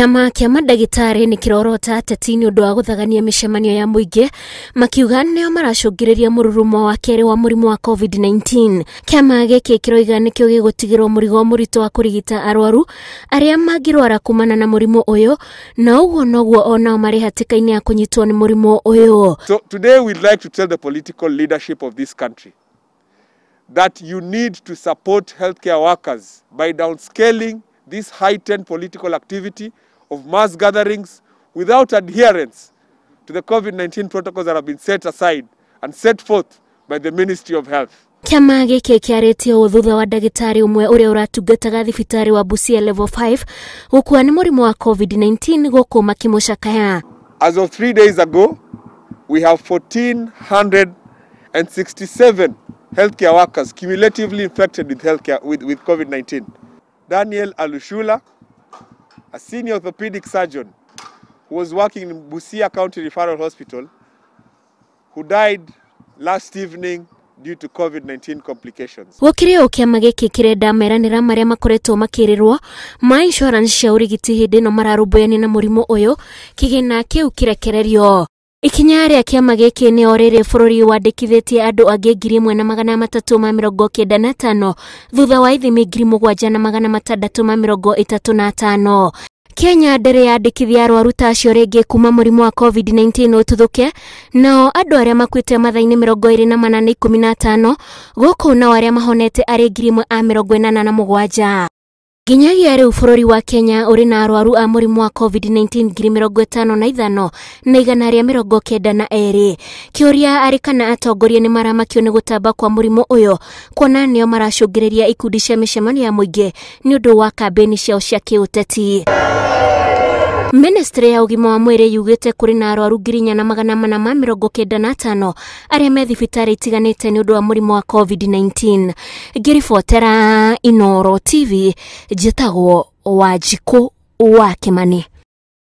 kiama kia madagitari ni kirorota ateti nĩ ũndũ wa gũthagania mĩcemanio ya mũingĩ makiuga nĩo maracũngĩrĩria mururumo wa kerĩ wa murimu wa COVID-19. kiama gĩkĩ kĩroiga nĩkĩo gĩgũtigĩrwo mũrigo mũritũ wa kurigita arwaru arĩa mangĩrwara kumana na murimu ũyũ na ũguo noguo onao marĩ hatĩka-inĩ ya kũnyitwo ni murimu ũyũ. So today we'd like to tell the political leadership of this country that you need to support healthcare workers by downscaling this heightened political activity of mass gatherings without adherence to the COVID-19 protocols that have been set aside and set forth by the Ministry of Health. Kĩama gĩkĩ kĩarĩtie ũũ thutha wa ndagĩtarĩ ũmwe ũrĩa ũratungataga thibitarĩ wa Busia level 5 gũkua ni mũrimũ wa COVID-19 gũkũ makĩmũcakaya. As of three days ago, we have 1467 healthcare workers cumulatively infected with, healthcare, with, with COVID-19. Daniel Alushula, a senior orthopedic surgeon who was working in Busia County Referral Hospital, who died last evening due to COVID-19 complications. Gukirä å kĩama gä kä kä renda meranä marä a makoretwo makä rwo ma insurance cia å rigiti no mararå mbåyania na murimo rimå å yå kä na kä u kä rekererio Ikinya rĩa kĩama gĩkĩ nĩ o rĩrĩ bũrũri wandĩkithĩtie andũ angĩ ngiri ĩmwe na magana matatũ ma mĩrongo kenda na tano thutha wa ithimi ngiri mũgwanja na magana matandatũ ma mĩrongo ĩtatũ na tano Kenya ndĩrĩ yandĩkithia arwaru ta acio rĩngĩ kuma mũrimũ wa COVID-19 ũtuthũke, nao andũ arĩa makuĩte mathaĩinĩ mĩrongo ĩrĩ na mana nĩ ikũmi na atano, gũkũ nao arĩa mahonete arĩ ngiri ĩmwe a mĩrongo ĩnana na mũgwanja nginyagia rĩu bũrũri wa Kenya ũrĩ na arwaru a mũrimũ wa COVID-19 ngiri mĩrongo ĩtano na ithano na igana rĩa mĩrongo kenda na erĩ. Kĩũria arĩ kana atongoria nĩ maramakio nĩ gũtamba kwa mũrimũ ũyũ kuona nĩo maracũngĩrĩria ikundi cia mĩcemanio ya mũingĩ nĩ ũndũ wa kambĩini ciao cia kĩũteti Ministry ya ugima wa mwiri yugite kuri na arwaru ngiri na magana mana ma mirongo kenda na atano aria me thibitari itiganite ni undu wa murimu wa COVID-19 ngiribotera Inoro TV njitagwo Wanjiku wa Kimani